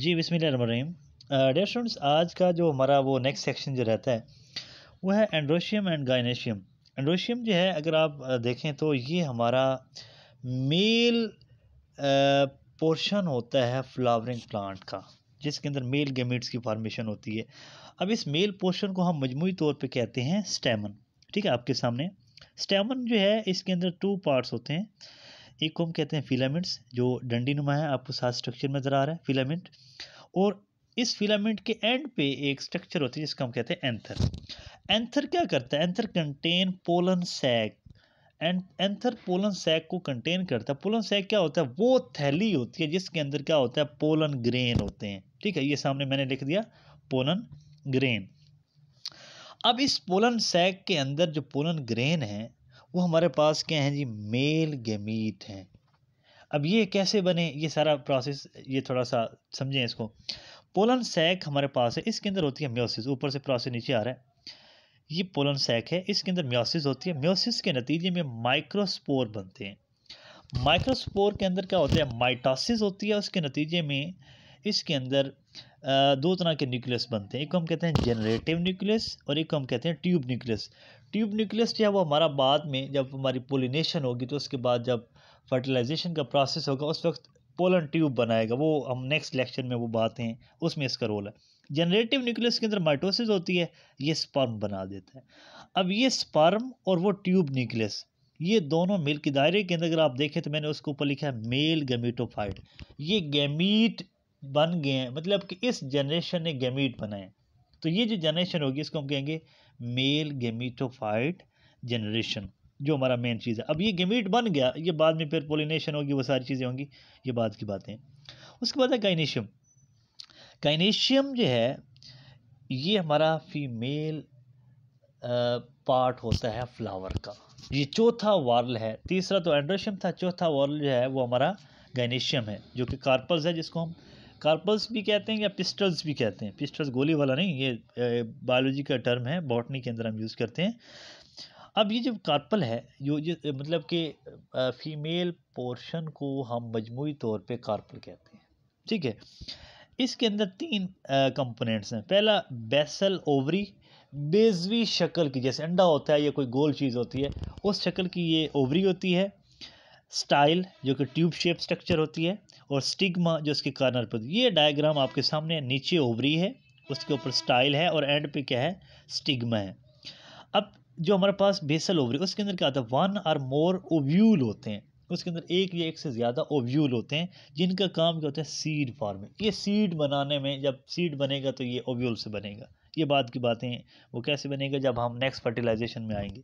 जी बिसमीम dear students आज का जो हमारा वो नेक्स्ट सेक्शन जो रहता है वो है एंड्रोशियम एंड गाइनेशियम एंड्रोशियम जो है अगर आप देखें तो ये हमारा मेल पोर्शन होता है फ्लावरिंग प्लांट का जिसके अंदर मेल गेमिट्स की फार्मेशन होती है अब इस मेल पोर्शन को हम मजमू तौर पर कहते हैं स्टेमन ठीक है आपके सामने स्टेमन जो है इसके अंदर टू पार्ट्स होते हैं एक को हम कहते हैं फिलामेंट्स जो डंडी नुमा है आपको साथ स्ट्रक्चर में नजर आ रहा है फिलामेंट और इस फिलामेंट के एंड पे एक स्ट्रक्चर होती है जिसको हम कहते हैं एंथर एंथर क्या करता है anther contain pollen sac and anther pollen sac को कंटेन करता है पोलन सैक क्या होता है वो थैली होती है जिसके अंदर क्या होता है पोलन ग्रेन होते हैं ठीक है ये सामने मैंने लिख दिया पोलन ग्रेन अब इस पोलन सैक के अंदर जो पोलन ग्रेन है वो हमारे पास क्या हैं जी मेल गेमीट हैं अब ये कैसे बने ये सारा प्रोसेस ये थोड़ा सा समझें इसको पोलन सैक हमारे पास है इसके अंदर होती है म्योसिस ऊपर से प्रोसेस नीचे आ रहा है ये पोलन सैक है इसके अंदर म्योसिस होती है म्योसिस के नतीजे में माइक्रोस्पोर बनते हैं माइक्रोस्पोर के अंदर क्या होता है माइटोसिस होती है उसके नतीजे में इसके अंदर दो तरह के न्यूक्लियस बनते हैं एक को हम कहते हैं जनरेटिव न्यूक्लियस और एक को हम कहते हैं ट्यूब न्यूक्लियस ट्यूब न्यूक्लियस जो है वो हमारा बाद में जब हमारी पोलिनेशन होगी तो उसके बाद जब फर्टिलाइजेशन का प्रोसेस होगा उस वक्त पोलन ट्यूब बनाएगा वो हम नेक्स्ट लेक्चर में वो बातें उसमें इसका रोल है जनरेटिव न्यूक्लियस के अंदर माइटोसिस होती है ये स्पर्म बना देता है अब ये स्पर्म और वो ट्यूब न्यूक्लियस ये दोनों मेल के दायरे के अंदर अगर आप देखें तो मैंने उसको ऊपर लिखा है मेल गमीटोफाइट ये गमीट बन गए हैं मतलब कि इस जनरेशन ने गेमीट बनाए तो ये जो जनरेशन होगी इसको हम कहेंगे मेल गेमीटोफाइट जनरेशन जो हमारा मेन चीज़ है अब ये गेमीट बन गया ये बाद में फिर पोलिनेशन होगी वो सारी चीज़ें होंगी ये बाद की बातें उसके बाद है काइनेशियम काइनेशियम जो है ये हमारा फीमेल पार्ट होता है फ्लावर का ये चौथा वार्ल है तीसरा तो एंड्रोशियम था चौथा वार्ल जो है वो हमारा गाइनेशियम है जो कि कार्पस है जिसको हम कार्पल्स भी कहते हैं या पिस्टल्स भी कहते हैं पिस्टल्स गोली वाला नहीं ये बायोलॉजी का टर्म है बॉटनी के अंदर हम यूज़ करते हैं अब ये जो कार्पल है जो जो मतलब कि फीमेल पोर्शन को हम मजमू तौर पे कार्पल कहते हैं ठीक है इसके अंदर तीन कंपोनेंट्स हैं पहला बेसल ओवरी बेजवी शक्ल की जैसे अंडा होता है या कोई गोल चीज़ होती है उस शक्ल की ये ओवरी होती है स्टाइल जो कि ट्यूब शेप स्ट्रक्चर होती है और स्टिग्मा जो इसके कार्नर पर ये डायग्राम आपके सामने नीचे ओबरी है उसके ऊपर स्टाइल है और एंड पे क्या है स्टिग्मा है अब जो हमारे पास बेसल ओवरी उसके अंदर क्या आता है वन और मोर ओव्यूल होते हैं उसके अंदर एक या एक से ज़्यादा ओव्यूल होते हैं जिनका काम क्या होता है सीड फार्मिंग ये सीड बनाने में जब सीड बनेगा तो ये ओव्यूल से बनेगा ये बात की बातें वो कैसे बनेगा जब हम नेक्स्ट फर्टिलाइजेशन में आएंगे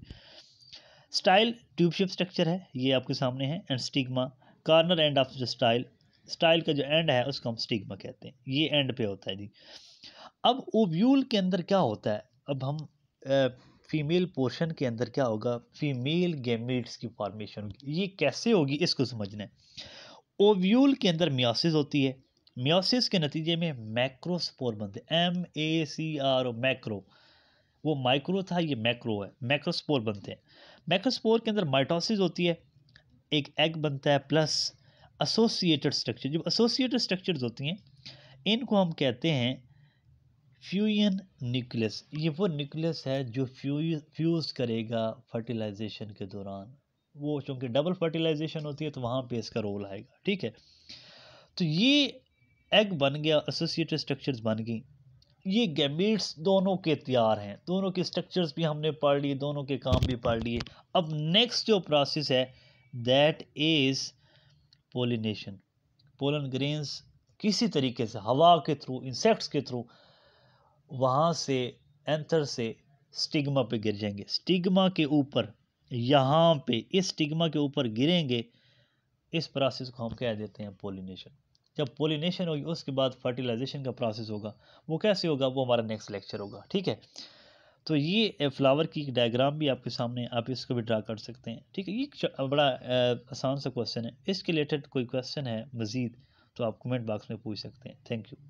स्टाइल ट्यूबशिप स्ट्रक्चर है ये आपके सामने है and stigma corner end of the style style का जो एंड है उसको हम स्टिग्मा कहते हैं ये एंड पे होता है जी अब ओव्यूल के अंदर क्या होता है अब हम फीमेल पोर्शन के अंदर क्या होगा फीमेल गेमिट्स की फॉर्मेशन होगी ये कैसे होगी इसको समझना है ओव्यूल के अंदर म्योसिस होती है म्योसिस के नतीजे में मैक्रोस्पोर बनते M A C R O macro वो माइक्रो था ये मैक्रो है मैक्रोस्पोर बनते हैं मैक्रोस्पोर के अंदर माइटोसिस होती है एक एग बनता है प्लस एसोसिएटेड स्ट्रक्चर जो एसोसिएटेड स्ट्रक्चर्स होती हैं इनको हम कहते हैं फ्यूजन न्यूक्लियस ये वो न्यूक्लियस है जो फ्यूज फ्यूज़ करेगा फर्टिलाइजेशन के दौरान वो चूँकि डबल फर्टिलाइजेशन होती है तो वहाँ पे इसका रोल आएगा ठीक है तो ये एग बन गया एसोसिएटेड स्ट्रक्चर्स बन गई ये गैमेट्स दोनों के तैयार हैं दोनों के स्ट्रक्चर्स भी हमने पढ़ लिए दोनों के काम भी पढ़ लिए अब नेक्स्ट जो प्रोसेस है that is pollination pollen grains किसी तरीके से हवा के थ्रू इंसेक्ट्स के थ्रू वहाँ से एंथर से स्टिग्मा पे गिर जाएंगे स्टिग्मा के ऊपर यहाँ पे इस स्टिग्मा के ऊपर गिरेंगे इस प्रोसेस को हम कह देते हैं पोलिनेशन जब पोलिनेशन होगी उसके बाद फर्टिलाइजेशन का प्रोसेस होगा वो कैसे होगा वो हमारा नेक्स्ट लेक्चर होगा ठीक है तो ये फ्लावर की एक डायग्राम भी आपके सामने आप इसको भी ड्रा कर सकते हैं ठीक है ये बड़ा आसान सा क्वेश्चन है इसके रिलेटेड कोई क्वेश्चन है मज़ीद तो आप कमेंट बॉक्स में पूछ सकते हैं थैंक यू